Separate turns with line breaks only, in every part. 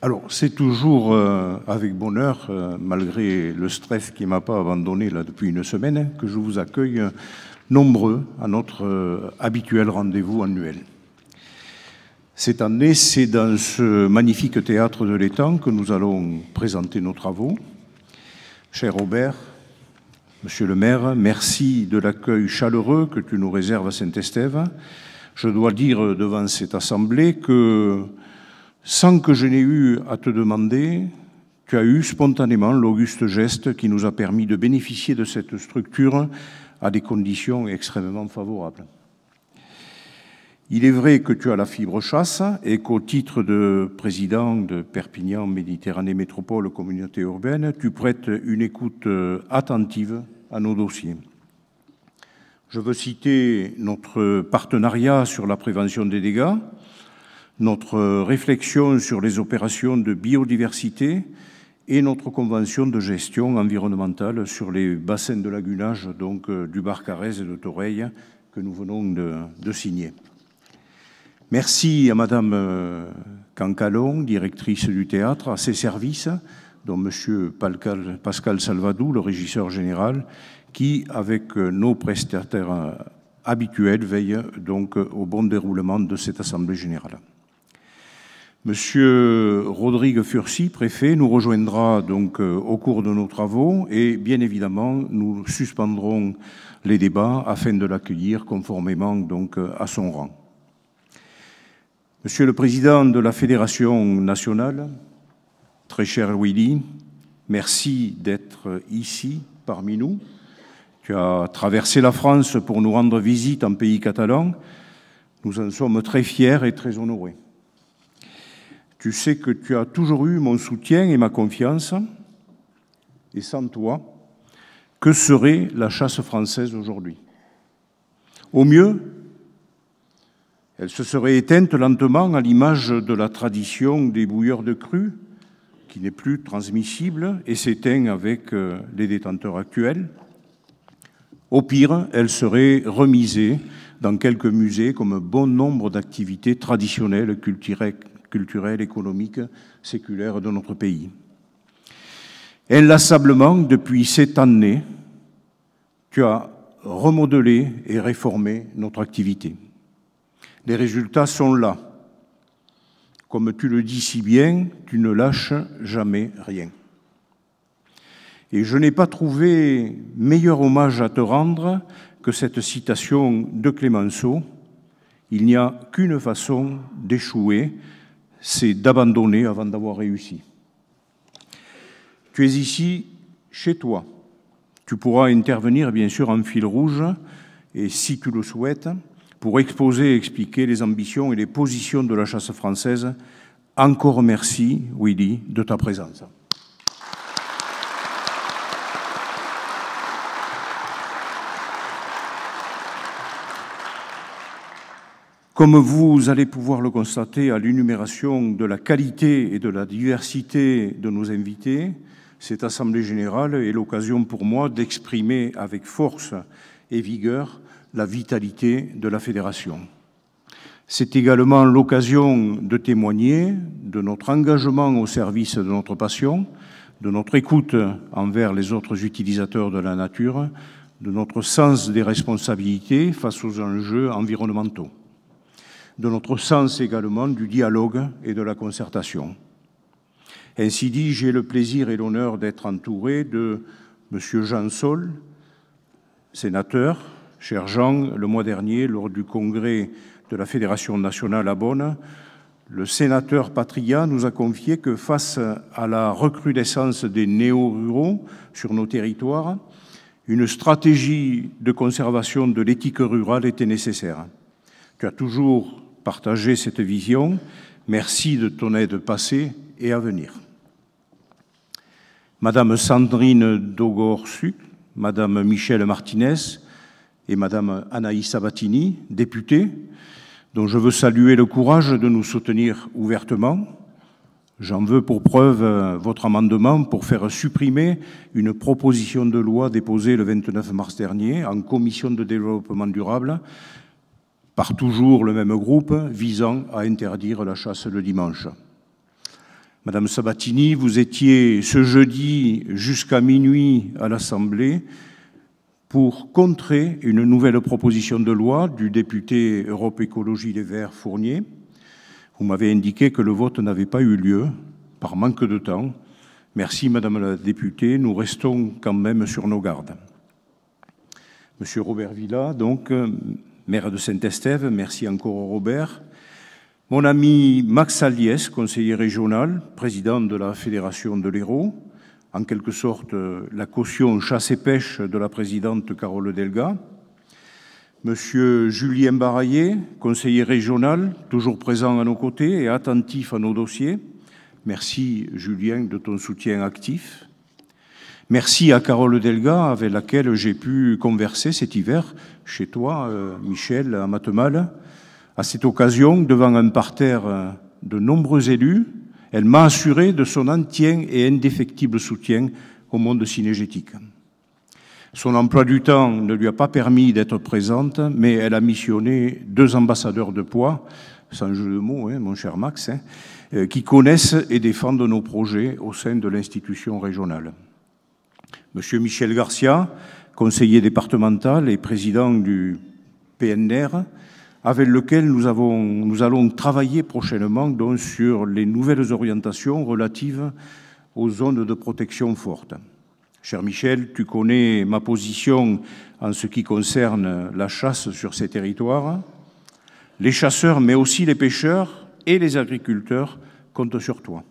Alors, c'est toujours euh, avec bonheur, euh, malgré le stress qui ne m'a pas abandonné là depuis une semaine, que je vous accueille nombreux à notre euh, habituel rendez-vous annuel. Cette année, c'est dans ce magnifique théâtre de l'étang que nous allons présenter nos travaux. Cher Robert, Monsieur le maire, merci de l'accueil chaleureux que tu nous réserves à Saint-Estève. Je dois dire devant cette assemblée que sans que je n'ai eu à te demander, tu as eu spontanément l'auguste geste qui nous a permis de bénéficier de cette structure à des conditions extrêmement favorables. Il est vrai que tu as la fibre chasse et qu'au titre de président de Perpignan Méditerranée Métropole Communauté Urbaine, tu prêtes une écoute attentive à nos dossiers. Je veux citer notre partenariat sur la prévention des dégâts, notre réflexion sur les opérations de biodiversité et notre convention de gestion environnementale sur les bassins de lagunage donc, euh, du Barcarès et de Toreille que nous venons de, de signer. Merci à Madame euh, Cancalon, directrice du théâtre, à ses services, dont Monsieur Pascal Salvadou, le régisseur général, qui, avec euh, nos prestataires habituels, veille donc au bon déroulement de cette Assemblée générale. Monsieur Rodrigue Furcy, préfet, nous rejoindra donc euh, au cours de nos travaux et bien évidemment nous suspendrons les débats afin de l'accueillir conformément donc euh, à son rang. Monsieur le Président de la Fédération nationale, très cher Willy, merci d'être euh, ici parmi nous. Tu as traversé la France pour nous rendre visite en pays catalan. Nous en sommes très fiers et très honorés. Tu sais que tu as toujours eu mon soutien et ma confiance, et sans toi, que serait la chasse française aujourd'hui Au mieux, elle se serait éteinte lentement à l'image de la tradition des bouilleurs de crue, qui n'est plus transmissible et s'éteint avec euh, les détenteurs actuels. Au pire, elle serait remisée dans quelques musées comme un bon nombre d'activités traditionnelles, culturelles, culturelle, économique, séculaire de notre pays. Inlassablement, depuis cette année, tu as remodelé et réformé notre activité. Les résultats sont là. Comme tu le dis si bien, tu ne lâches jamais rien. Et je n'ai pas trouvé meilleur hommage à te rendre que cette citation de Clémenceau. Il n'y a qu'une façon d'échouer, c'est d'abandonner avant d'avoir réussi. Tu es ici, chez toi. Tu pourras intervenir, bien sûr, en fil rouge, et si tu le souhaites, pour exposer et expliquer les ambitions et les positions de la chasse française. Encore merci, Willy, de ta présence. Comme vous allez pouvoir le constater à l'énumération de la qualité et de la diversité de nos invités, cette Assemblée générale est l'occasion pour moi d'exprimer avec force et vigueur la vitalité de la Fédération. C'est également l'occasion de témoigner de notre engagement au service de notre passion, de notre écoute envers les autres utilisateurs de la nature, de notre sens des responsabilités face aux enjeux environnementaux de notre sens également du dialogue et de la concertation. Ainsi dit, j'ai le plaisir et l'honneur d'être entouré de M. Jean Sol, sénateur, cher Jean, le mois dernier, lors du congrès de la Fédération nationale à Bonn, le sénateur Patria nous a confié que face à la recrudescence des néo-ruraux sur nos territoires, une stratégie de conservation de l'éthique rurale était nécessaire. Tu as toujours partager cette vision. Merci de ton aide passée et à venir. Madame Sandrine Dogorsu, Madame Michèle Martinez et Madame Anaïs Sabatini, députées, dont je veux saluer le courage de nous soutenir ouvertement. J'en veux pour preuve euh, votre amendement pour faire supprimer une proposition de loi déposée le 29 mars dernier en commission de développement durable par toujours le même groupe visant à interdire la chasse le dimanche. Madame Sabatini, vous étiez ce jeudi jusqu'à minuit à l'Assemblée pour contrer une nouvelle proposition de loi du député Europe Écologie Les Verts Fournier. Vous m'avez indiqué que le vote n'avait pas eu lieu par manque de temps. Merci Madame la députée, nous restons quand même sur nos gardes. Monsieur Robert Villa, donc, euh, maire de Saint-Estève. Merci encore Robert. Mon ami Max Aliès, conseiller régional, président de la Fédération de l'Hérault, en quelque sorte la caution chasse et pêche de la présidente Carole Delga. Monsieur Julien Baraillet, conseiller régional, toujours présent à nos côtés et attentif à nos dossiers. Merci Julien de ton soutien actif. Merci à Carole Delga, avec laquelle j'ai pu converser cet hiver chez toi, euh, Michel, à Matemal. À cette occasion, devant un parterre euh, de nombreux élus, elle m'a assuré de son entier et indéfectible soutien au monde cinégétique. Son emploi du temps ne lui a pas permis d'être présente, mais elle a missionné deux ambassadeurs de poids, sans jeu de mots, hein, mon cher Max, hein, euh, qui connaissent et défendent nos projets au sein de l'institution régionale. Monsieur Michel Garcia, conseiller départemental et président du PNR, avec lequel nous, allons travailler prochainement sur les nouvelles orientations relatives aux zones de protection forte. Cher Michel, tu connais ma position en ce qui concerne la chasse sur ces territoires. Les chasseurs, mais aussi les pêcheurs et les agriculteurs comptent sur toi.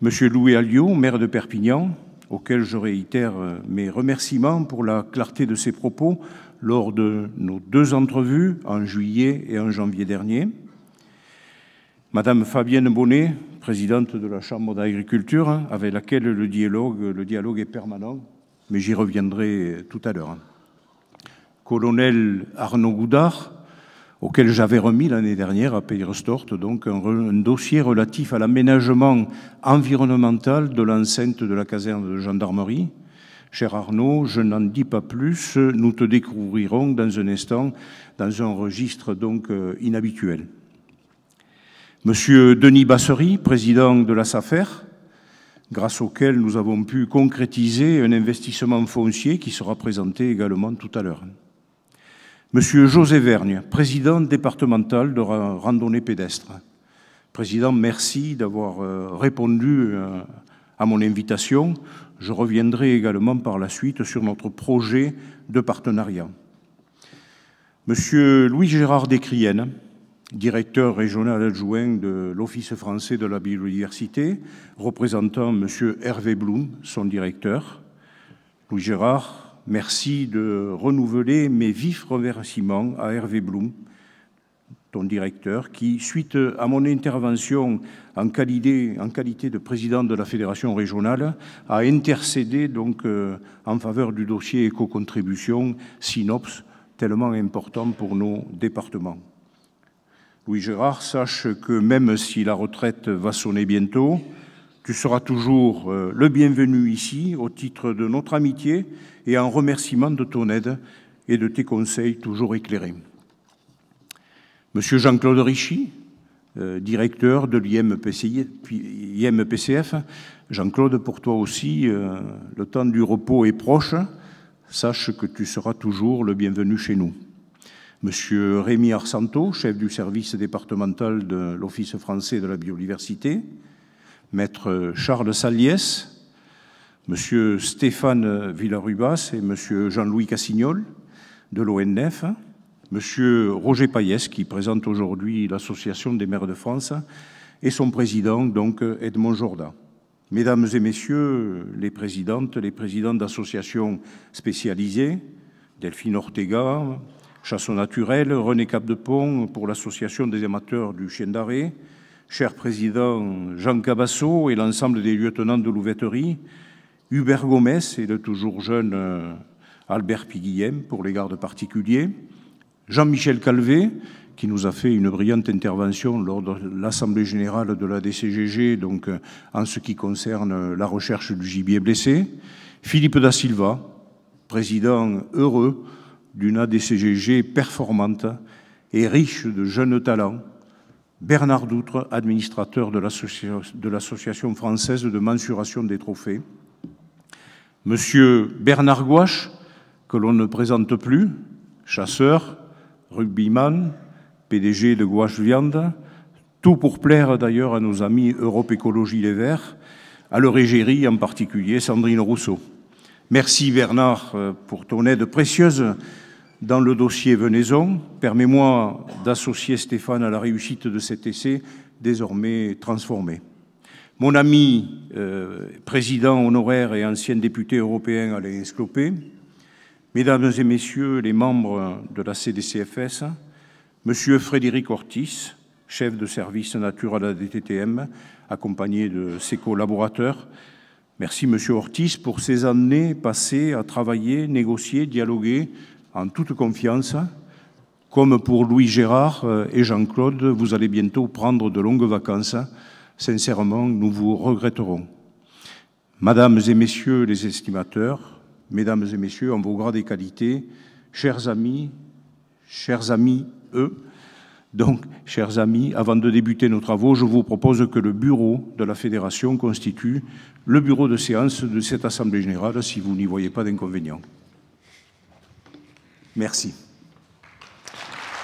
Monsieur Louis Alliot, maire de Perpignan, auquel je réitère euh, mes remerciements pour la clarté de ses propos lors de nos deux entrevues en juillet et en janvier dernier. Madame Fabienne Bonnet, présidente de la Chambre d'agriculture, hein, avec laquelle le dialogue, le dialogue est permanent, mais j'y reviendrai tout à l'heure. Hein. Colonel Arnaud Goudard, auquel j'avais remis l'année dernière à Pays donc un, dossier relatif à l'aménagement environnemental de l'enceinte de la caserne de gendarmerie. Cher Arnaud, je n'en dis pas plus, nous te découvrirons dans un instant dans un registre donc euh, inhabituel. Monsieur Denis Bassery, président de la SAFER, grâce auquel nous avons pu concrétiser un investissement foncier qui sera présenté également tout à l'heure. Monsieur José Vergne, président départemental de randonnée pédestre. Président, merci d'avoir euh, répondu euh, à mon invitation. Je reviendrai également par la suite sur notre projet de partenariat. Monsieur Louis-Gérard Descriennes, directeur régional adjoint de l'Office français de la biodiversité, représentant Monsieur Hervé Blum, son directeur. Louis Gérard, Merci de renouveler mes vifs remerciements à Hervé Blum, ton directeur, qui, suite à mon intervention en qualité, de président de la fédération régionale, a intercédé donc euh, en faveur du dossier éco-contribution Synops, tellement important pour nos départements. Louis Gérard, sache que même si la retraite va sonner bientôt, tu seras toujours euh, le bienvenu ici au titre de notre amitié et en remerciement de ton aide et de tes conseils toujours éclairés. Monsieur Jean-Claude Richy, euh, directeur de l'IMPCF, Jean-Claude, pour toi aussi, euh, le temps du repos est proche. Sache que tu seras toujours le bienvenu chez nous. Monsieur Rémi Arsanto, chef du service départemental de l'Office français de la biodiversité, maître Charles Saliès, M. Stéphane Villarubas et M. Jean-Louis Cassignol de l'ONF, M. Roger Payès, qui présente aujourd'hui l'Association des maires de France, et son président, donc Edmond Jourdain. Mesdames et messieurs les présidentes, les présidents d'associations spécialisées, Delphine Ortega, Chasson Naturel, René Capdepont pour l'Association des amateurs du chien d'arrêt, cher président Jean Cabasso et l'ensemble des lieutenants de louveterie, Hubert Gomes et le toujours jeune euh, Albert Piguillem pour les gardes particuliers, Jean-Michel Calvé, qui nous a fait une brillante intervention lors de l'Assemblée générale de la DCGG, donc euh, en ce qui concerne euh, la recherche du gibier blessé, Philippe Da Silva, président heureux d'une ADCGG performante et riche de jeunes talents Bernard Doutre, administrateur de l'Association française de mensuration des trophées, Monsieur Bernard Gouache, que l'on ne présente plus, chasseur, rugbyman, PDG de Gouache Viande, tout pour plaire d'ailleurs à nos amis Europe Écologie Les Verts, à leur égérie en particulier, Sandrine Rousseau. Merci Bernard euh, pour ton aide précieuse dans le dossier Venaison. Permets-moi d'associer Stéphane à la réussite de cet essai, désormais transformé. Mon ami, euh, président honoraire et ancien député européen Alain Esclopé, mesdames et messieurs les membres de la CDCFS, monsieur Frédéric Ortiz, chef de service naturel à la DTTM, accompagné de ses collaborateurs, Merci, Monsieur Ortiz, pour ces années passées à travailler, négocier, dialoguer en toute confiance. Comme pour Louis Gérard euh, et Jean-Claude, vous allez bientôt prendre de longues vacances. Sincèrement, nous vous regretterons. Mesdames et Messieurs les estimateurs, Mesdames et Messieurs, en vos grades et qualités, chers amis, chers amis, eux, donc, chers amis, avant de débuter nos travaux, je vous propose que le bureau de la Fédération constitue le bureau de séance de cette Assemblée générale, si vous n'y voyez pas d'inconvénient. Merci.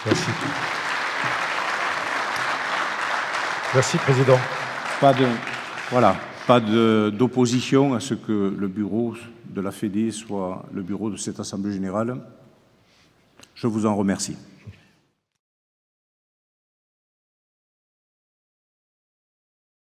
Merci. Merci, Président. Pas voilà, pas d'opposition à ce que le bureau de la FEDE soit le bureau de cette Assemblée générale. Je vous en remercie.